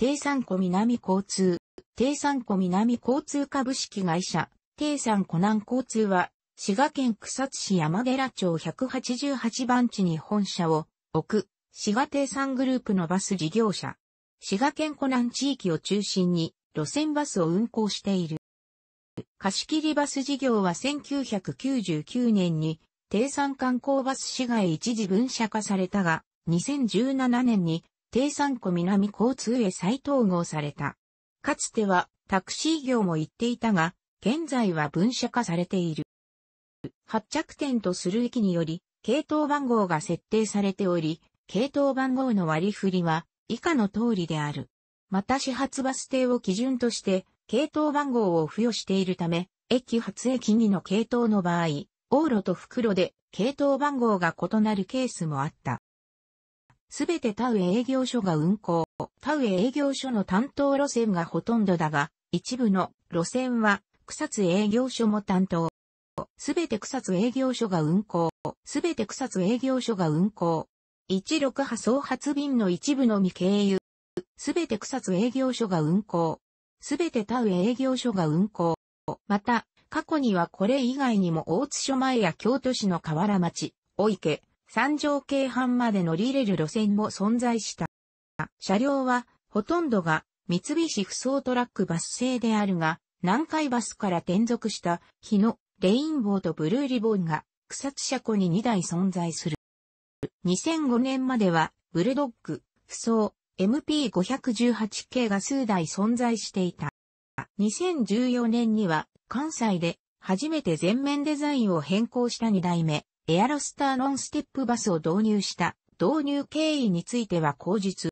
低産湖南交通、低産湖南交通株式会社、低産湖南交通は、滋賀県草津市山寺町188番地に本社を置く、滋賀低産グループのバス事業者。滋賀県湖南地域を中心に、路線バスを運行している。貸切バス事業は1999年に、低産観光バス市街一時分社化されたが、2017年に低山湖南交通へ再統合された。かつてはタクシー業も行っていたが、現在は分社化されている。発着点とする駅により、系統番号が設定されており、系統番号の割り振りは以下の通りである。また始発バス停を基準として、系統番号を付与しているため、駅発駅2の系統の場合、往路と袋で系統番号が異なるケースもあった。すべてタえ営業所が運行。タえ営業所の担当路線がほとんどだが、一部の路線は草津営業所も担当。すべて草津営業所が運行。すべて草津営業所が運行。16波総発便の一部のみ経由。すべて草津営業所が運行。すべてタえ営業所が運行。また、過去にはこれ以外にも大津署前や京都市の河原町、お池、三条京阪まで乗り入れる路線も存在した。車両は、ほとんどが三菱不走トラックバス製であるが、南海バスから転属した日野、レインボーとブルーリボンが草津車庫に2台存在する。2005年までは、ブルドッグ、不走、MP518 系が数台存在していた。2014年には、関西で初めて全面デザインを変更した2代目、エアロスターノンステップバスを導入した導入経緯については口述。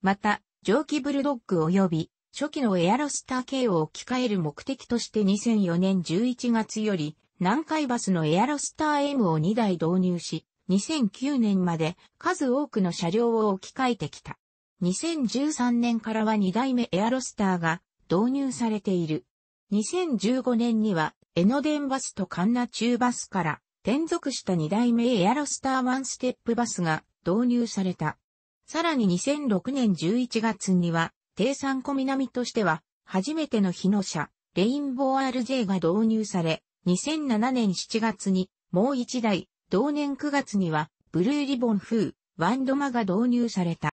また、蒸気ブルドッグ及び初期のエアロスター系を置き換える目的として2004年11月より南海バスのエアロスター M を2台導入し、2009年まで数多くの車両を置き換えてきた。2013年からは2代目エアロスターが導入されている。2015年には江ノ電バスと神奈中バスから転属した2代目エアロスターワンステップバスが導入された。さらに2006年11月には、低産湖南としては、初めての日の車、レインボー RJ が導入され、2007年7月に、もう1台、同年9月には、ブルーリボン風、ワンドマが導入された。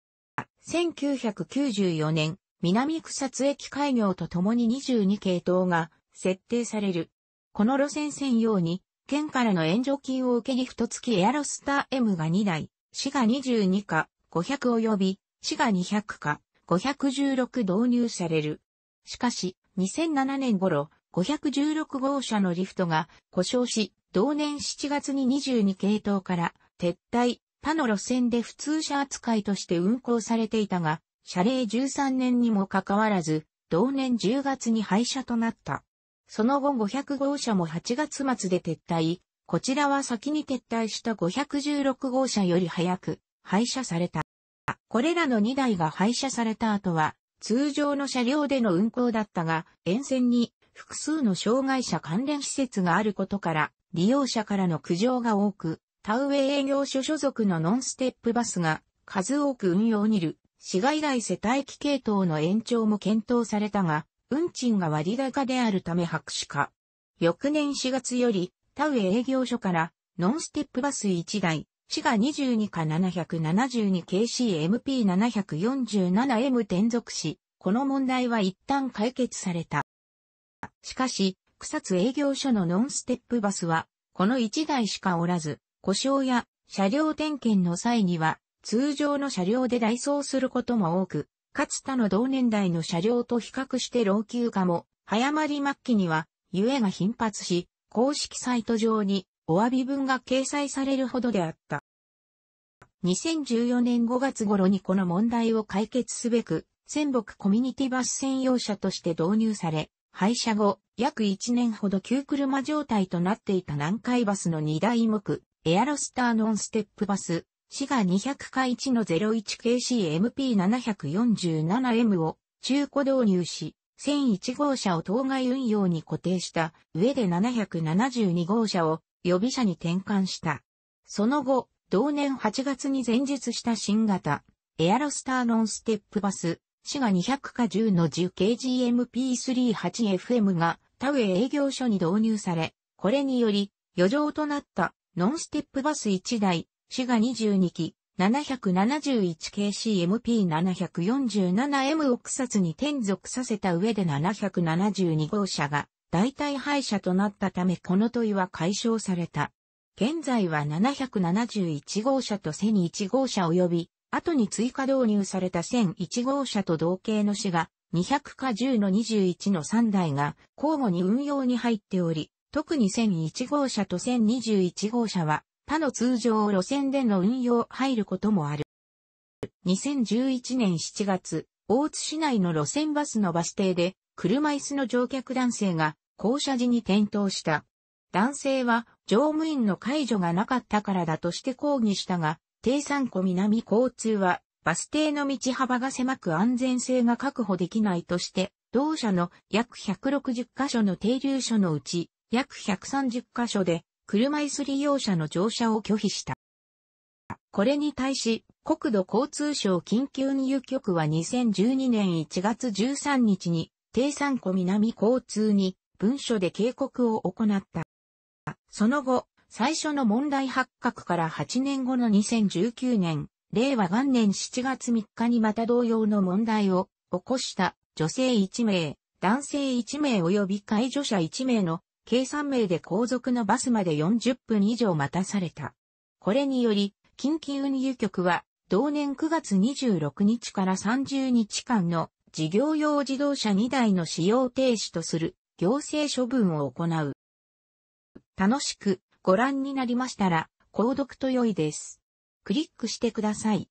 1994年、南草津駅開業とともに22系統が設定される。この路線専用に県からの援助金を受けギフト付きエアロスター M が2台、市が22か500及び、市が200か516導入される。しかし、2007年頃、516号車のリフトが故障し、同年7月に22系統から撤退、他の路線で普通車扱いとして運行されていたが、謝礼13年にもかかわらず、同年10月に廃車となった。その後500号車も8月末で撤退、こちらは先に撤退した516号車より早く廃車された。これらの2台が廃車された後は、通常の車両での運行だったが、沿線に複数の障害者関連施設があることから、利用者からの苦情が多く、田植え営業所所属のノンステップバスが数多く運用にる、市外外世帯機系統の延長も検討されたが、運賃が割高であるため白紙化。翌年4月より、田植営業所から、ノンステップバス1台、滋賀22か 772KCMP747M 転属し、この問題は一旦解決された。しかし、草津営業所のノンステップバスは、この1台しかおらず、故障や車両点検の際には、通常の車両で代走することも多く、かつ他の同年代の車両と比較して老朽化も、早まり末期には、ゆえが頻発し、公式サイト上にお詫び文が掲載されるほどであった。2014年5月頃にこの問題を解決すべく、仙北コミュニティバス専用車として導入され、廃車後、約1年ほど旧車状態となっていた南海バスの2台目、エアロスターノンステップバス、滋が200回1の 01KCMP747M を中古導入し、1001号車を当該運用に固定した上で772号車を予備車に転換した。その後、同年8月に前述した新型、エアロスターノンステップバス、滋が200か10の 10KGMP38FM が田植営業所に導入され、これにより、余剰となったノンステップバス1台、滋賀22機、771kcmp747m を草津に転属させた上で772号車が代替廃車となったためこの問いは解消された。現在は771号車と1001号車及び、後に追加導入された1001号車と同型の市が200か10の21の3台が交互に運用に入っており、特に1001号車と1021号車は他の通常路線での運用入ることもある。2011年7月、大津市内の路線バスのバス停で、車椅子の乗客男性が降車時に転倒した。男性は乗務員の介助がなかったからだとして抗議したが、低山湖南交通はバス停の道幅が狭く安全性が確保できないとして、同社の約160カ所の停留所のうち約130カ所で車椅子利用者の乗車を拒否した。これに対し、国土交通省緊急入局は2012年1月13日に、低山湖南交通に文書で警告を行った。その後、最初の問題発覚から8年後の2019年、令和元年7月3日にまた同様の問題を起こした女性1名、男性1名及び介助者1名の計算名で後続のバスまで40分以上待たされた。これにより、近畿運輸局は、同年9月26日から30日間の事業用自動車2台の使用停止とする行政処分を行う。楽しくご覧になりましたら、購読と良いです。クリックしてください。